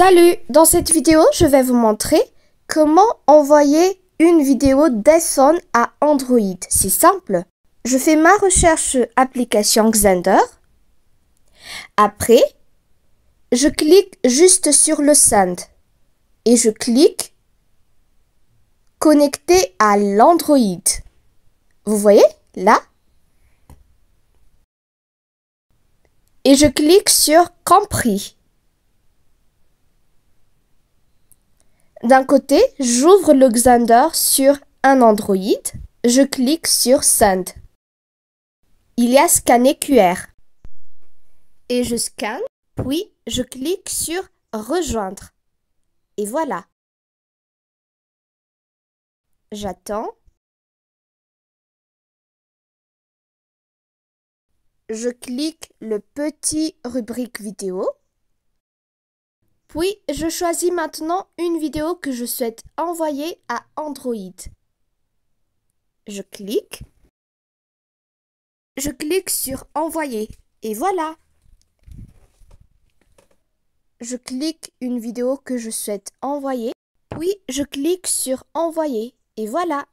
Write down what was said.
Salut Dans cette vidéo, je vais vous montrer comment envoyer une vidéo d'iPhone à Android. C'est simple. Je fais ma recherche application Xander. Après, je clique juste sur le Send et je clique Connecter à l'Android. Vous voyez là Et je clique sur Compris. D'un côté, j'ouvre le Xander sur un Android. Je clique sur Send. Il y a scanner QR. Et je scanne, puis je clique sur Rejoindre. Et voilà. J'attends. Je clique le petit rubrique vidéo. Puis, je choisis maintenant une vidéo que je souhaite envoyer à Android. Je clique. Je clique sur Envoyer. Et voilà. Je clique une vidéo que je souhaite envoyer. Puis, je clique sur Envoyer. Et voilà.